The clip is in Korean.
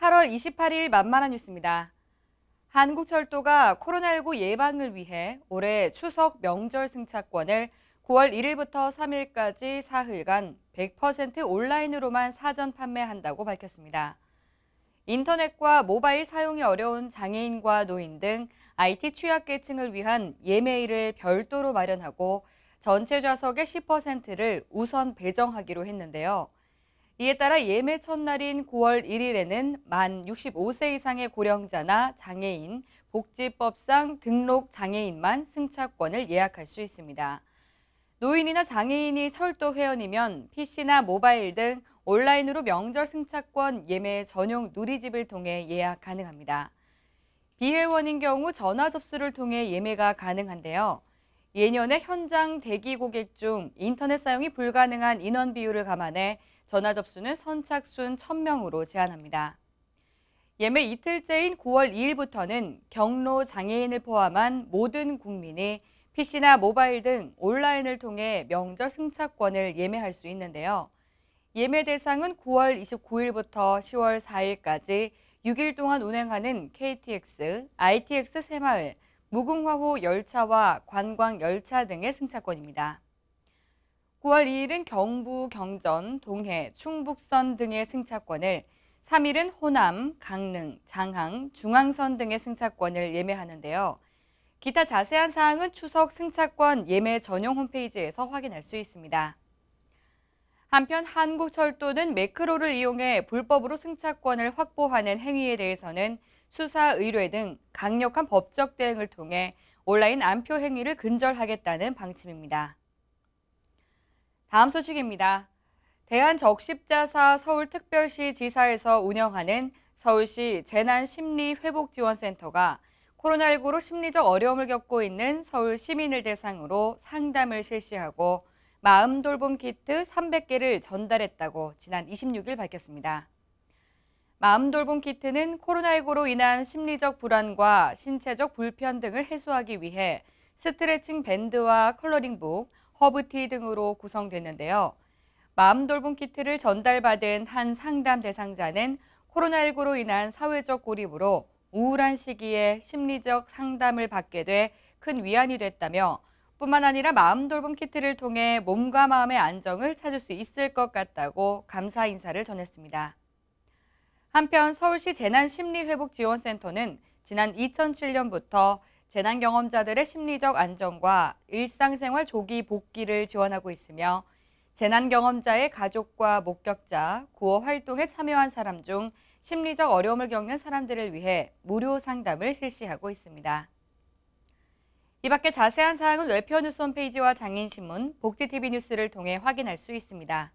8월 28일 만만한 뉴스입니다. 한국철도가 코로나19 예방을 위해 올해 추석 명절 승차권을 9월 1일부터 3일까지 사흘간 100% 온라인으로만 사전 판매한다고 밝혔습니다. 인터넷과 모바일 사용이 어려운 장애인과 노인 등 IT 취약계층을 위한 예매일을 별도로 마련하고 전체 좌석의 10%를 우선 배정하기로 했는데요. 이에 따라 예매 첫날인 9월 1일에는 만 65세 이상의 고령자나 장애인, 복지법상 등록 장애인만 승차권을 예약할 수 있습니다. 노인이나 장애인이 철도 회원이면 PC나 모바일 등 온라인으로 명절 승차권 예매 전용 누리집을 통해 예약 가능합니다. 비회원인 경우 전화 접수를 통해 예매가 가능한데요. 예년에 현장 대기 고객 중 인터넷 사용이 불가능한 인원 비율을 감안해 전화 접수는 선착순 1000명으로 제한합니다. 예매 이틀째인 9월 2일부터는 경로 장애인을 포함한 모든 국민이 PC나 모바일 등 온라인을 통해 명절 승차권을 예매할 수 있는데요. 예매 대상은 9월 29일부터 10월 4일까지 6일 동안 운행하는 KTX, ITX 새마을, 무궁화호 열차와 관광 열차 등의 승차권입니다. 9월 2일은 경부, 경전, 동해, 충북선 등의 승차권을 3일은 호남, 강릉, 장항, 중앙선 등의 승차권을 예매하는데요. 기타 자세한 사항은 추석 승차권 예매 전용 홈페이지에서 확인할 수 있습니다. 한편 한국철도는 매크로를 이용해 불법으로 승차권을 확보하는 행위에 대해서는 수사, 의뢰 등 강력한 법적 대응을 통해 온라인 안표 행위를 근절하겠다는 방침입니다. 다음 소식입니다. 대한적십자사 서울특별시 지사에서 운영하는 서울시 재난심리회복지원센터가 코로나19로 심리적 어려움을 겪고 있는 서울 시민을 대상으로 상담을 실시하고 마음돌봄 키트 300개를 전달했다고 지난 26일 밝혔습니다. 마음돌봄 키트는 코로나19로 인한 심리적 불안과 신체적 불편 등을 해소하기 위해 스트레칭 밴드와 컬러링북, 허브티 등으로 구성됐는데요. 마음 돌봄 키트를 전달받은 한 상담 대상자는 코로나19로 인한 사회적 고립으로 우울한 시기에 심리적 상담을 받게 돼 큰 위안이 됐다며 뿐만 아니라 마음 돌봄 키트를 통해 몸과 마음의 안정을 찾을 수 있을 것 같다고 감사 인사를 전했습니다. 한편 서울시 재난심리회복지원센터는 지난 2007년부터 재난 경험자들의 심리적 안정과 일상생활 조기 복귀를 지원하고 있으며 재난 경험자의 가족과 목격자, 구호 활동에 참여한 사람 중 심리적 어려움을 겪는 사람들을 위해 무료 상담을 실시하고 있습니다. 이 밖에 자세한 사항은 웰페 뉴스 홈페이지와 장인신문, 복지TV 뉴스를 통해 확인할 수 있습니다.